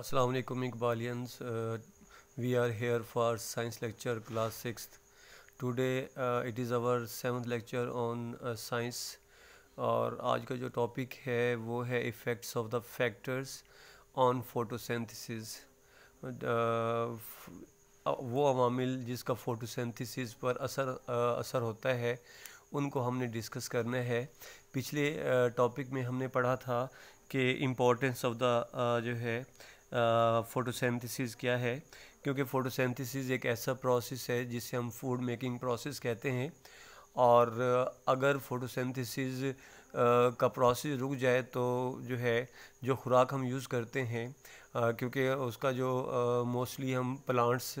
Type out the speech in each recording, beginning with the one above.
अस्सलाम वालेकुम Iqbalians we are here for science lecture class six today it is our our lecture on science और आज का जो टॉपिक है वो है effects of the factors on photosynthesis वो अवामिल जिसका फोटोसिंथेसिस पर असर uh, असर होता है उनको हमने डिस्कस करना है पिछले टॉपिक uh, में हमने पढ़ा था कि इम्पोर्टेंस ऑफ द जो है uh, फोटोसेंथिसिस क्या है क्योंकि फोटोसेंथिसिस एक ऐसा प्रोसेस है जिसे हम फूड मेकिंग प्रोसेस कहते हैं और अगर फोटोसेंथिसिस का प्रोसेस रुक जाए तो जो है जो खुराक हम यूज़ करते हैं क्योंकि उसका जो मोस्टली हम प्लांट्स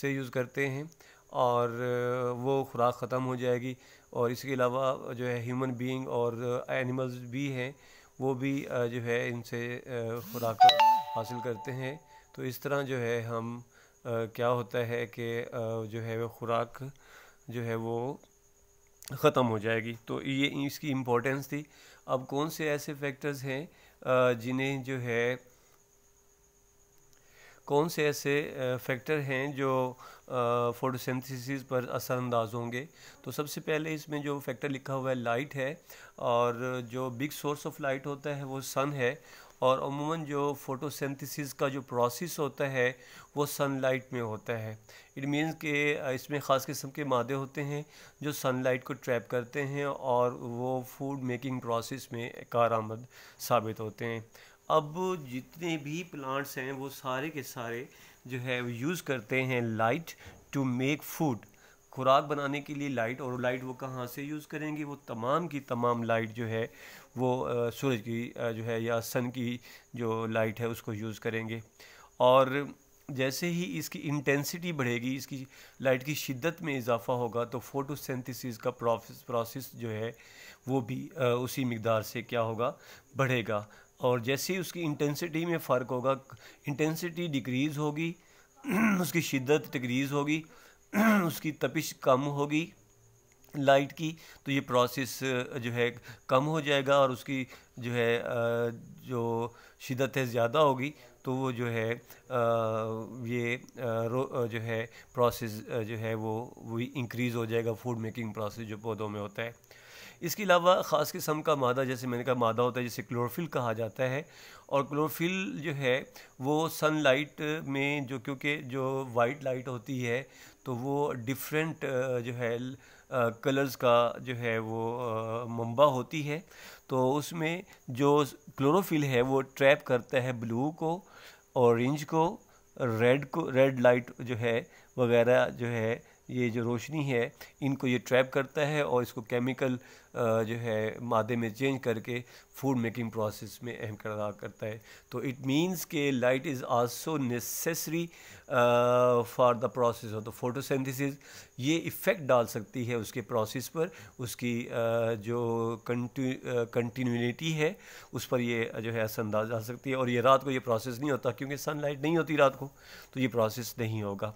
से यूज़ करते हैं और वो खुराक ख़त्म हो जाएगी और इसके अलावा जो है ह्यूमन बीइंग और एनिमल्स भी हैं वो भी जो है इनसे खुराक हासिल करते हैं तो इस तरह जो है हम आ, क्या होता है कि जो है वह खुराक जो है वो ख़त्म हो जाएगी तो ये इसकी इम्पोर्टेंस थी अब कौन से ऐसे फैक्टर्स हैं जिन्हें जो है कौन से ऐसे फैक्टर हैं जो फोटोसिंथेसिस पर असरअंदाज होंगे तो सबसे पहले इसमें जो फैक्टर लिखा हुआ है लाइट है और जो बिग सोर्स ऑफ लाइट होता है वो सन है और अमूमन जो फोटोसेंथिसिस का जो प्रोसेस होता है वो सनलाइट में होता है इट मीन्स के इसमें ख़ास किस्म के मादे होते हैं जो सनलाइट को ट्रैप करते हैं और वो फूड मेकिंग प्रोसेस में कारआमद साबित होते हैं अब जितने भी प्लांट्स हैं वो सारे के सारे जो है यूज़ करते हैं लाइट टू मेक फूड खुराक बनाने के लिए लाइट और लाइट वो कहाँ से यूज़ करेंगे वो तमाम की तमाम लाइट जो है वो सूरज की जो है या सन की जो लाइट है उसको यूज़ करेंगे और जैसे ही इसकी इंटेंसिटी बढ़ेगी इसकी लाइट की शिद्दत में इजाफा होगा तो फोटोसिंथेसिस का प्रोसेस जो है वो भी उसी मकदार से क्या होगा बढ़ेगा और जैसे ही उसकी इंटेंसिटी में फ़र्क होगा इंटेंसिटी डिक्रीज़ होगी उसकी शिद्दत डिक्रीज़ होगी उसकी तपिश कम होगी लाइट की तो ये प्रोसेस जो है कम हो जाएगा और उसकी जो है जो शिदत है ज़्यादा होगी तो वो जो है ये जो है प्रोसेस जो है वो वही इंक्रीज़ हो जाएगा फूड मेकिंग प्रोसेस जो पौधों में होता है इसके अलावा ख़ास किस्म का मादा जैसे मैंने कहा मादा होता है जिसे क्लोरोफिल कहा जाता है और क्लोरोफिल जो है वो सनलाइट में जो क्योंकि जो वाइट लाइट होती है तो वो डिफरेंट जो है कलर्स का जो है वो मम्बा होती है तो उसमें जो क्लोरोफिल है वो ट्रैप करता है ब्लू को ऑरेंज को रेड को रेड लाइट जो है वगैरह जो है ये जो रोशनी है इनको ये ट्रैप करता है और इसको केमिकल जो है मादे में चेंज करके फूड मेकिंग प्रोसेस में अहम करदा करता है तो इट मींस के light is also necessary for the process of the photosynthesis ये इफ़ेक्ट डाल सकती है उसके प्रोसेस पर उसकी uh, जो कंटिन्यूटी है उस पर ये जो है असरअंदाज डाल सकती है और ये रात को ये प्रोसेस नहीं होता क्योंकि सनलाइट नहीं होती रात को तो ये प्रोसेस नहीं होगा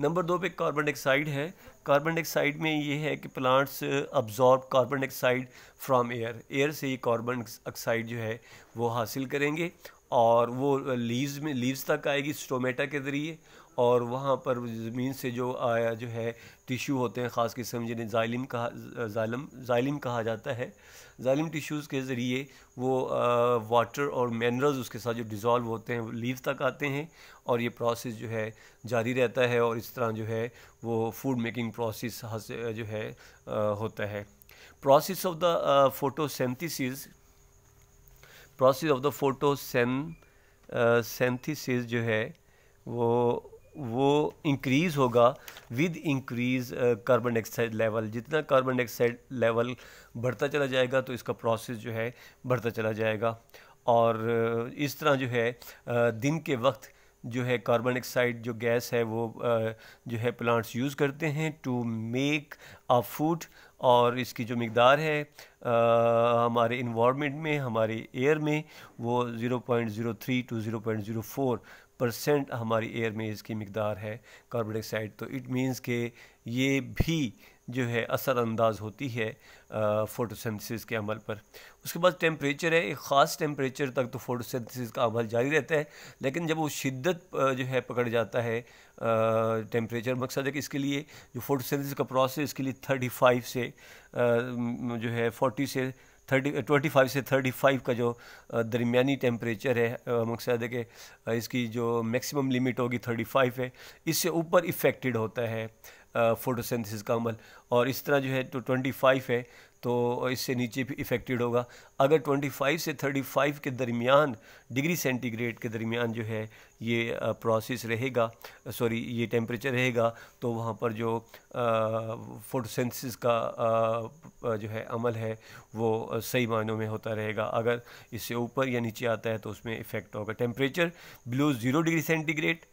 नंबर दो पे कार्बन डाइऑक्साइड है कार्बन डाइऑक्साइड में ये है कि plants absorb carbon dioxide from air air से ये कार्बन ऑक्साइड जो है वो हासिल करेंगे और वो लीव्स में लीव्स तक आएगी स्टोमेटा के ज़रिए और वहाँ पर ज़मीन से जो आया जो है टिश्यू होते हैं ख़ास किस्म जिन्हें जालिम कहा जालिम कहा जाता है जालिम टिश्यूज़ के ज़रिए वो वाटर और मिनरल्स उसके साथ जो डिज़ोल्व होते हैं वो लीव तक आते हैं और ये प्रोसेस जो है जारी रहता है और इस तरह जो है वो फूड मेकिंग प्रोसेस जो है आ, होता है process of the photosynthesis process of the photosynthesis जो है वो वो इंक्रीज़ होगा with increase carbon dioxide level जितना कार्बन डाइऑक्साइड लेवल बढ़ता चला जाएगा तो इसका प्रोसेस जो है बढ़ता चला जाएगा और uh, इस तरह जो है uh, दिन के वक्त जो है कार्बन डाइऑक्साइड जो गैस है वो uh, जो है प्लांट्स यूज़ करते हैं टू मेक अ फूड और इसकी जो मकदार है आ, हमारे इन्वामेंट में हमारे एयर में वो 0.03 टू 0.04 परसेंट हमारी एयर में इसकी मकदार है कार्बन डाइऑक्साइड तो इट मीनस के ये भी जो है असरानंदाज होती है फोटोसिंथेसिस के अमल पर उसके बाद टेम्परेचर है एक ख़ास टेम्परेचर तक तो फोटोसिंथेसिस का अमल जारी रहता है लेकिन जब वो शिद्दत जो है पकड़ जाता है टेम्परेचर मकसद है कि इसके लिए जो फोटोसिंथेसिस का प्रोसेस इसके लिए थर्टी फाइव से जो है फोर्टी से थर्टी ट्वेंटी फाइव से थर्टी फाइव का जो दरमियानी टेम्परेचर है मकसद है कि इसकी जो मैक्सिमम लिमिट होगी थर्टी फाइव है इससे ऊपर इफ़ेक्टेड होता है फोटोसिंथेसिस का अमल और इस तरह जो है तो ट्वेंटी फाइव है तो इससे नीचे भी इफेक्टेड होगा अगर 25 से 35 के दरमियान डिग्री सेंटीग्रेड के दरमियान जो है ये प्रोसेस रहेगा सॉरी ये टेम्परेचर रहेगा तो वहाँ पर जो फोटोसेंसिस का आ, जो है अमल है वो सही मायनों में होता रहेगा अगर इससे ऊपर या नीचे आता है तो उसमें इफ़ेक्ट होगा temperature below zero degree centigrade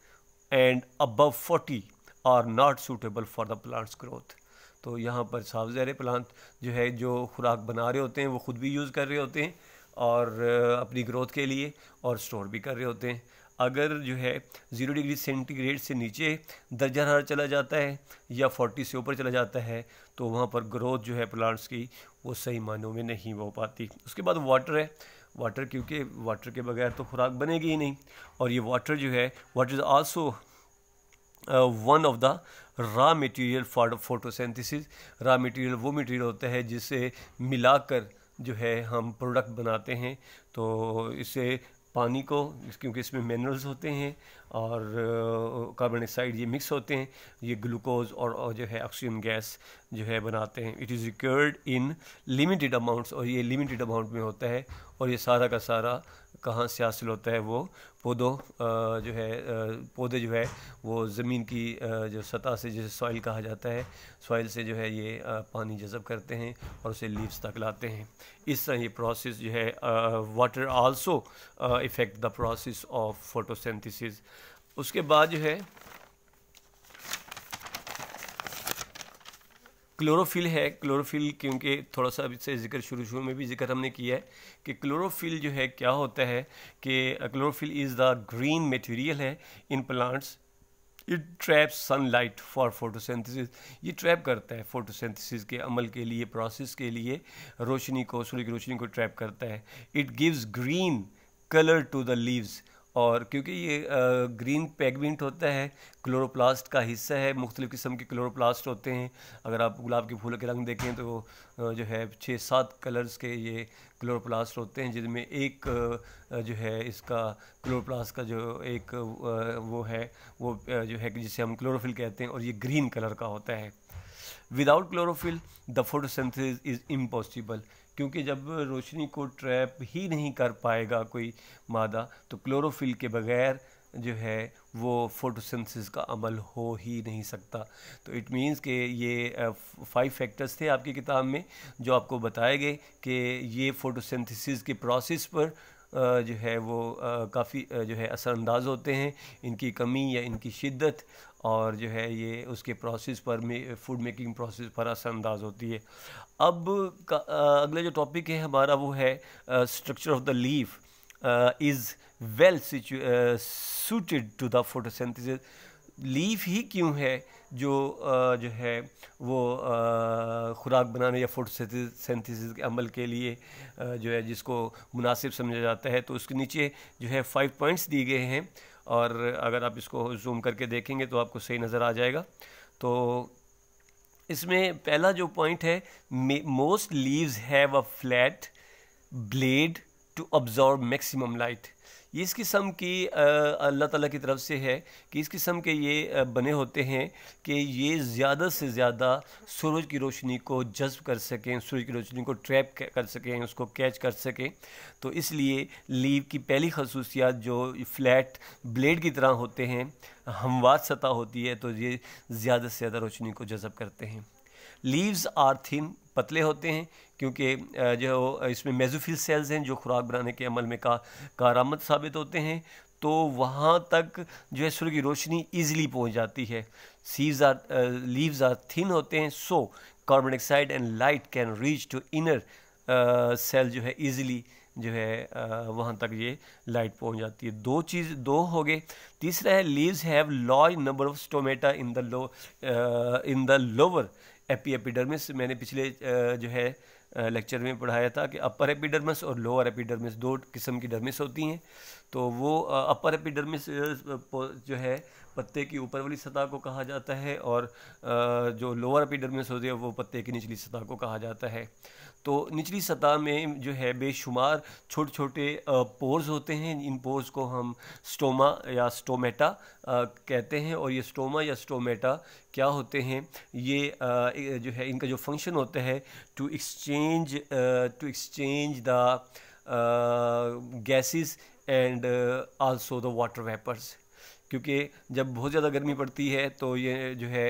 and above forty are not suitable for the plants growth तो यहाँ पर साफ जहर प्लांट जो है जो खुराक बना रहे होते हैं वो ख़ुद भी यूज़ कर रहे होते हैं और अपनी ग्रोथ के लिए और स्टोर भी कर रहे होते हैं अगर जो है ज़ीरो डिग्री सेंटीग्रेड से नीचे दर्जा हरारत चला जाता है या फोर्टी से ऊपर चला जाता है तो वहाँ पर ग्रोथ जो है प्लांट्स की वो सही मानों में नहीं हो पाती उसके बाद वाटर है वाटर क्योंकि वाटर के बगैर तो खुराक बनेगी ही नहीं और ये वाटर जो है water is also one of the raw material for photosynthesis raw material वो मटेरियल होता है जिसे मिलाकर जो है हम प्रोडक्ट बनाते हैं तो इससे पानी को क्योंकि इसमें मिनरल्स होते हैं और कार्बन डाइऑक्साइड ये मिक्स होते हैं ये ग्लूकोज और, और जो है ऑक्सीजन गैस जो है बनाते हैं it is required in limited amounts और ये लिमिटेड अमाउंट में होता है और ये सारा का सारा कहाँ से हासिल होता है वो पौधों जो है पौधे जो है वो ज़मीन की जो सतह से जैसे सॉइल कहा जाता है सॉइल से जो है ये पानी जज़ब करते हैं और उसे लीव्स तक लाते हैं इस तरह ये प्रोसेस जो है water also effect the process of photosynthesis उसके बाद जो है क्लोरोफिल है क्लोरोफिल क्योंकि थोड़ा सा इससे जिक्र शुरू शुरू में भी जिक्र हमने किया है कि क्लोरोफिल जो है क्या होता है कि chlorophyll is the green material है in plants it trap sunlight for photosynthesis ये ट्रैप करता है फोटोसिंथेसिस के अमल के लिए प्रोसेस के लिए रोशनी को सूर्य की रोशनी को ट्रैप करता है it gives green colour to the leaves और क्योंकि ये ग्रीन पेगमेंट होता है क्लोरोप्लास्ट का हिस्सा है मुख्तलिफ़ किस्म के क्लोरोप्लास्ट होते हैं अगर आप गुलाब के फूलों के रंग देखें तो जो है छः सात कलर्स के ये क्लोरोप्लास्ट होते हैं जिनमें एक जो है इसका क्लोरोप्लास्ट का जो एक वो है वो जो है जिसे हम क्लोरोफिल कहते हैं और ये ग्रीन कलर का होता है without chlorophyll the photosynthesis is impossible क्योंकि जब रोशनी को ट्रैप ही नहीं कर पाएगा कोई मादा तो क्लोरोफिल के बगैर जो है वो फोटोसिंथेसिस का अमल हो ही नहीं सकता तो इट मींस कि ये फाइव फैक्टर्स थे आपकी किताब में जो आपको बताए गए कि ये फोटोसिंथेसिस के प्रोसेस पर जो है वो काफ़ी जो है असरानंदाज होते हैं इनकी कमी या इनकी शिद्दत और जो है ये उसके प्रोसेस पर फूड मेकिंग प्रोसेस पर असरअंदाज होती है अब का अगला जो टॉपिक है हमारा वो है structure of the leaf is well suited to the photosynthesis leaf ही क्यों है जो आ, जो है वो ख़ुराक बनाने या फोटोसेंथिसिस के अमल के लिए आ, जो है जिसको मुनासिब समझा जाता है तो उसके नीचे जो है फाइव पॉइंट्स दिए गए हैं और अगर आप इसको जूम करके देखेंगे तो आपको सही नज़र आ जाएगा तो इसमें पहला जो पॉइंट है most leaves have a flat blade to absorb maximum light ये इस किस्म की अल्लाह ताला की तरफ से है कि इस किस्म के ये बने होते हैं कि ये ज़्यादा से ज़्यादा सूरज की रोशनी को जज्ब कर सकें सूरज की रोशनी को ट्रैप कर सकें उसको कैच कर सकें तो इसलिए लीव की पहली खसूसियात जो फ्लैट ब्लेड की तरह होते हैं हमवार सतह होती है तो ये ज़्यादा से ज़्यादा रोशनी को जज़ब करते हैं लीव्स आर थिन पतले होते हैं क्योंकि जो इसमें मेजोफिल सेल्स हैं जो खुराक बनाने के अमल में का कारामद साबित होते हैं तो वहाँ तक जो है सूर्य की रोशनी ईजिली पहुँच जाती है sieves are leaves are thin होते हैं so carbon dioxide and light can reach to inner cell जो है ईजिली जो है वहाँ तक ये लाइट पहुँच जाती है दो चीज़ दो हो गए तीसरा है leaves have large number of stomata in the low in the lower epi epidermis मैंने पिछले जो है लेक्चर में पढ़ाया था कि अपर एपिडर्मिस और लोअर एपिडर्मिस दो किस्म की डर्मिस होती हैं तो वो अपर एपिडर्मिस जो है पत्ते की ऊपर वाली सतह को कहा जाता है और जो लोअर अपीडर्मिस होती है वो पत्ते की निचली सतह को कहा जाता है तो निचली सतह में जो है बेशुमार छोटे छोटे पोर्स होते हैं इन पोर्स को हम स्टोमा या स्टोमेटा कहते हैं और ये स्टोमा या स्टोमेटा क्या होते हैं ये जो है इनका जो फंक्शन होता है to exchange to exchange the gases and also the water vapours क्योंकि जब बहुत ज़्यादा गर्मी पड़ती है तो ये जो है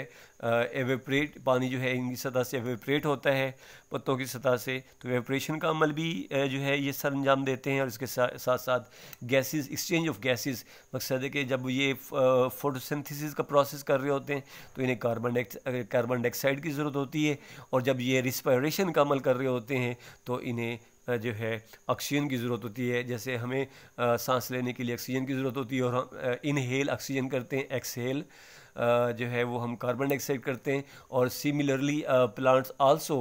एवेपरेट पानी जो है इनकी सतह से एवेपरेट होता है पत्तों की सतह से तो वेपरेशन का अमल भी जो है ये सर अंजाम देते हैं और इसके साथ साथ गैसेस एक्सचेंज ऑफ गैसेस मकसद है कि जब ये फोटोसिंथेसिस का प्रोसेस कर रहे होते हैं तो इन्हें कार्बन कार्बन डाइऑक्साइड की ज़रूरत होती है और जब ये रिस्पायरेशन का अमल कर रहे होते हैं तो इन्हें जो है ऑक्सीजन की ज़रूरत होती है जैसे हमें सांस लेने के लिए ऑक्सीजन की ज़रूरत होती है और हम इनहेल ऑक्सीजन करते हैं एक्सहेल जो है वो हम कार्बन डाइऑक्साइड करते हैं और similarly plants also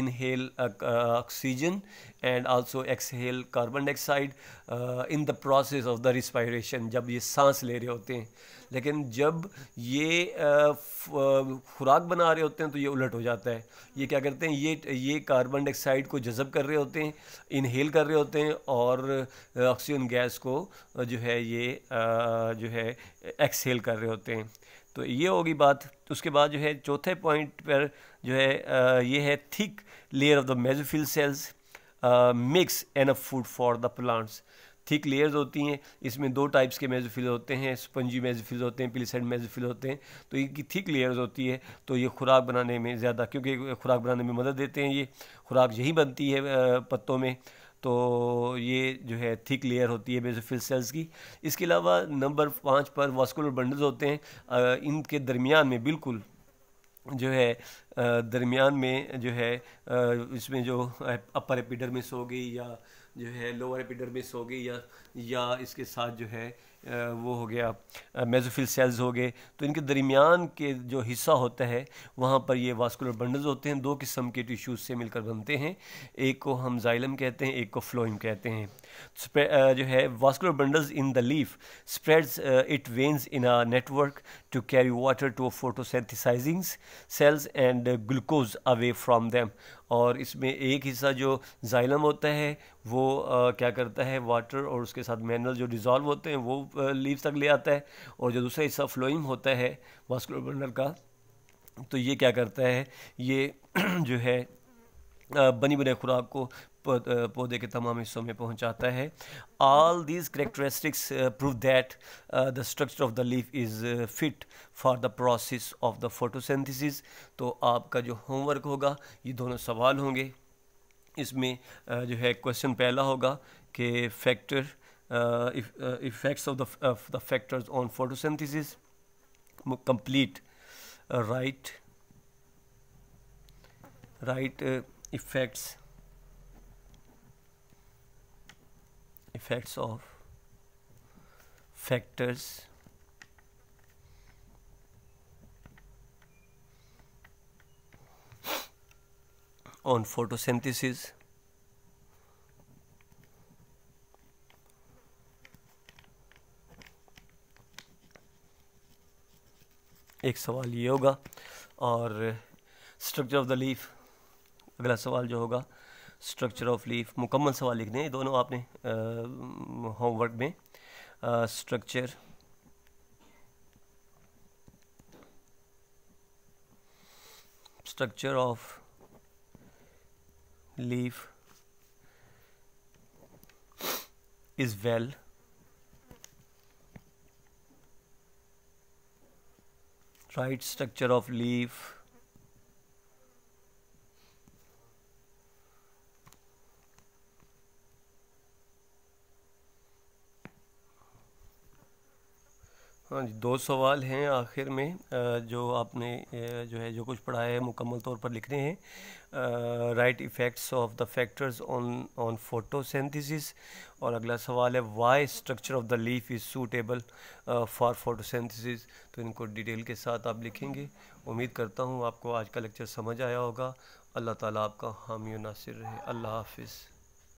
inhale oxygen and also exhale carbon dioxide in the process of the respiration जब ये सांस ले रहे होते हैं लेकिन जब ये खुराक बना रहे होते हैं तो ये उलट हो जाता है ये क्या करते हैं ये ये कार्बन डाइऑक्साइड को जज़ब कर रहे होते हैं इनहेल कर रहे होते हैं और ऑक्सीजन गैस को जो है ये जो है एक्सहेल कर रहे होते हैं तो ये होगी बात उसके बाद जो है चौथे पॉइंट पर जो है ये है thick layer of the mesophyll cells mix enough food for the plants thick layers होती हैं इसमें दो टाइप्स के मेजोफिल होते हैं स्पंजी मेजोफिल होते हैं पिलिसेड मेजोफिल होते हैं तो इनकी थिक लेयर्स होती है तो ये खुराक बनाने में ज़्यादा क्योंकि खुराक बनाने में मदद देते हैं ये खुराक यही बनती है पत्तों में तो ये जो है थिक लेयर होती है मेजोफिल सेल्स की इसके अलावा नंबर पाँच पर वास्कुलर बंडल्स होते हैं इनके दरमियान में बिल्कुल जो है दरमियान में जो है इसमें जो अपर एपिडर्मिस हो गई या जो है लोअर एपिडर्मिस हो गई या या इसके साथ जो है वो हो गया मेजोफिल सेल्स हो गए तो इनके दरमियान के जो हिस्सा होता है वहाँ पर ये वास्कुलर बंडल्स होते हैं दो किस्म के टिश्यूज़ से मिलकर बनते हैं एक को हम जाइलम कहते हैं एक को फ्लोइम कहते हैं जो है vascular bundles in the leaf spreads it veins in a network to carry water to photosynthesizing cells and and glucose away from them और इसमें एक हिस्सा जो जाइलम होता है वो uh, क्या करता है वाटर और उसके साथ मिनरल जो डिज़ोल्व होते हैं वो uh, तक ले आता है और जो दूसरा हिस्सा फ्लोइम होता है वास्कुलर बंडल का तो ये क्या करता है ये जो है uh, बनी बने खुराक को पौधे के तमाम हिस्सों में पहुंचाता है all these characteristics prove that the structure of the leaf is fit for the process of the photosynthesis तो आपका जो होमवर्क होगा ये दोनों सवाल होंगे इसमें uh, जो है क्वेश्चन पहला होगा कि factor effects of the factors on photosynthesis complete right right effects effects of factors on photosynthesis एक सवाल ये होगा और स्ट्रक्चर ऑफ द लीफ अगला सवाल जो होगा स्ट्रक्चर ऑफ लीफ मुकम्मल सवाल लिख दें दोनों आपने होमवर्क में structure structure of leaf is well right structure of leaf हाँ जी दो सवाल हैं आखिर में जो आपने जो है जो कुछ पढ़ाया है मुकम्मल तौर पर लिख रहे हैं right effects of the factors on on photosynthesis और अगला सवाल है why structure of the leaf is suitable for photosynthesis तो इनको डिटेल के साथ आप लिखेंगे उम्मीद करता हूँ आपको आज का लेक्चर समझ आया होगा अल्लाह ताला आपका हामी नासिर रहे अल्लाह हाफिज़